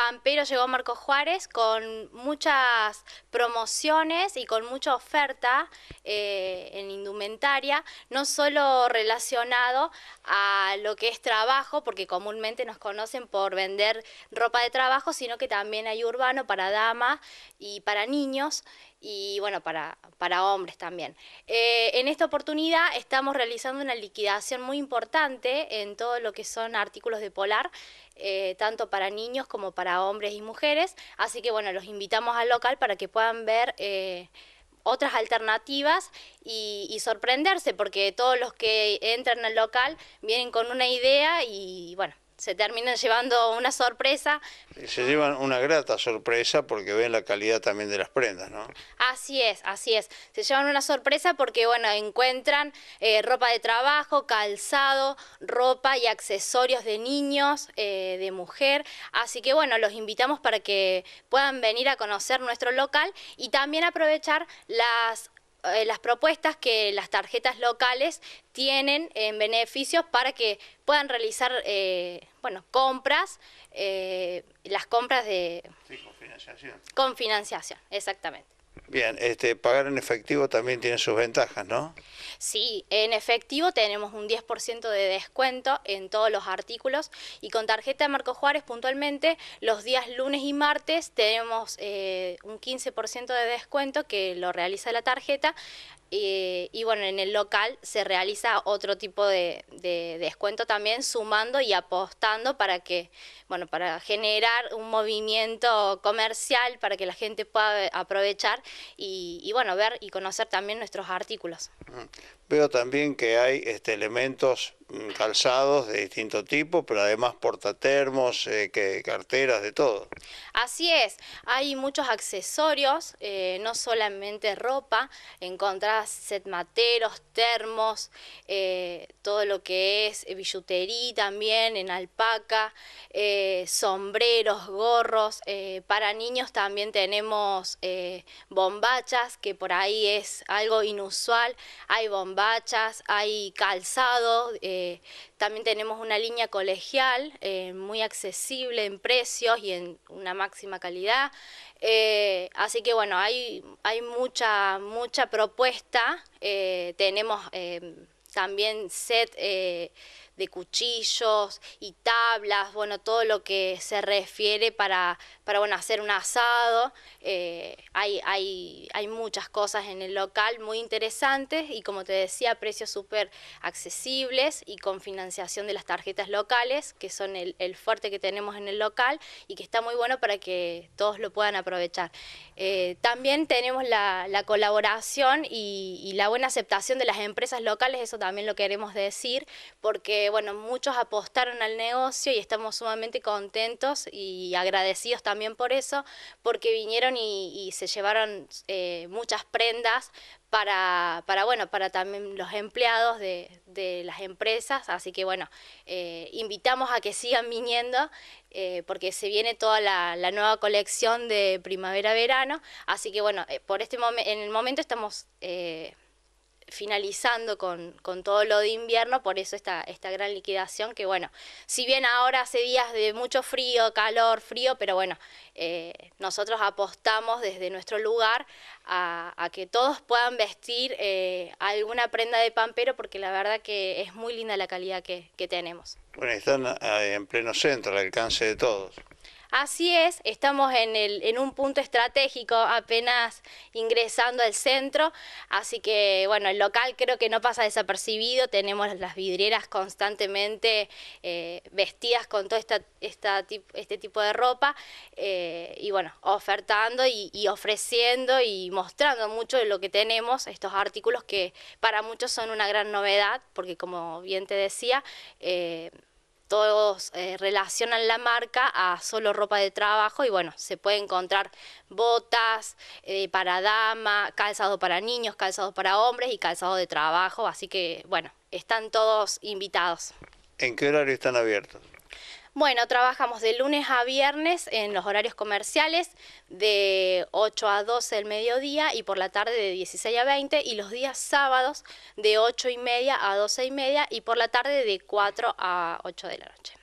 Pampero llegó Marco Juárez con muchas promociones y con mucha oferta eh, en indumentaria, no solo relacionado a lo que es trabajo, porque comúnmente nos conocen por vender ropa de trabajo, sino que también hay urbano para damas y para niños y bueno, para, hombres también. Eh, en esta oportunidad estamos realizando una liquidación muy importante en todo lo que son artículos de polar. Eh, tanto para niños como para hombres y mujeres. Así que bueno, los invitamos al local para que puedan ver eh, otras alternativas y, y, sorprenderse, porque todos los que entran al local vienen con una idea y bueno, se terminan llevando una sorpresa. Se llevan una grata sorpresa porque ven la calidad también de las prendas, ¿no? Así es, así es. Se llevan una sorpresa porque, bueno, encuentran eh, ropa de trabajo, calzado, ropa y accesorios de niños, eh, de mujer. Así que, bueno, los invitamos para que puedan venir a conocer nuestro local y también aprovechar las eh, las propuestas que las tarjetas locales tienen en eh, beneficios para que puedan realizar eh, bueno, compras, las compras de... Sí, con financiación. Con financiación, exactamente. Bien, este, pagar en efectivo también tiene sus ventajas, ¿no? Sí, en efectivo tenemos un 10% de descuento en todos los artículos y con tarjeta de Marco Juárez puntualmente los días lunes y martes tenemos eh, un 15% de descuento que lo realiza la tarjeta eh, y bueno, en el local se realiza otro tipo de, de, descuento también sumando y apostando para que, bueno, para generar un movimiento comercial para que la gente pueda aprovechar y, bueno, ver y conocer también nuestros artículos. Veo también que hay este, elementos Mm, calzados de distinto tipo, pero además portatermos, eh, que, carteras, de todo. Así es, hay muchos accesorios, eh, no solamente ropa, encontrás set materos, termos, eh, todo lo que es billutería también en alpaca, eh, sombreros, gorros. para niños también tenemos bombachas, que por ahí es algo inusual. Hay bombachas, hay calzado. Eh, también tenemos una línea colegial eh, muy accesible en precios y en una máxima calidad. Eh, así que bueno, hay, hay mucha, mucha propuesta. tenemos también set de cuchillos y tablas, bueno, todo lo que se refiere para, para bueno, hacer un asado. Eh, hay, hay, hay muchas cosas en el local muy interesantes y como te decía, precios súper accesibles y con financiación de las tarjetas locales, que son el, fuerte que tenemos en el local y que está muy bueno para que todos lo puedan aprovechar. Eh, también tenemos la, colaboración y, y la buena aceptación de las empresas locales, eso también lo queremos decir, porque bueno, muchos apostaron al negocio y estamos sumamente contentos y agradecidos también por eso, porque vinieron y, se llevaron eh, muchas prendas para, para, bueno, para también los empleados de, las empresas, así que, bueno, eh, invitamos a que sigan viniendo eh, porque se viene toda la, nueva colección de primavera-verano, así que, bueno, por este en el momento estamos finalizando con, todo lo de invierno, por eso esta, esta gran liquidación que bueno, si bien ahora hace días de mucho frío, calor, frío, pero bueno, eh, nosotros apostamos desde nuestro lugar a, que todos puedan vestir eh, alguna prenda de pampero porque la verdad que es muy linda la calidad que, que tenemos. Bueno, están eh, en pleno centro, al alcance de todos. Así es, estamos en, el, en un punto estratégico apenas ingresando al centro, así que bueno, el local creo que no pasa desapercibido, tenemos las vidrieras constantemente eh, vestidas con todo esta, este tipo de ropa eh, y bueno, ofertando y, ofreciendo y mostrando mucho de lo que tenemos, estos artículos que para muchos son una gran novedad, porque como bien te decía, eh, todos eh, relacionan la marca a solo ropa de trabajo y bueno, se puede encontrar botas eh, para dama, calzado para niños, calzado para hombres y calzado de trabajo, así que bueno, están todos invitados. ¿En qué horario están abiertos? Bueno, trabajamos de lunes a viernes en los horarios comerciales de 8 a 12 del mediodía y por la tarde de 16 a 20 y los días sábados de 8 y media a 12 y media y por la tarde de 4 a 8 de la noche.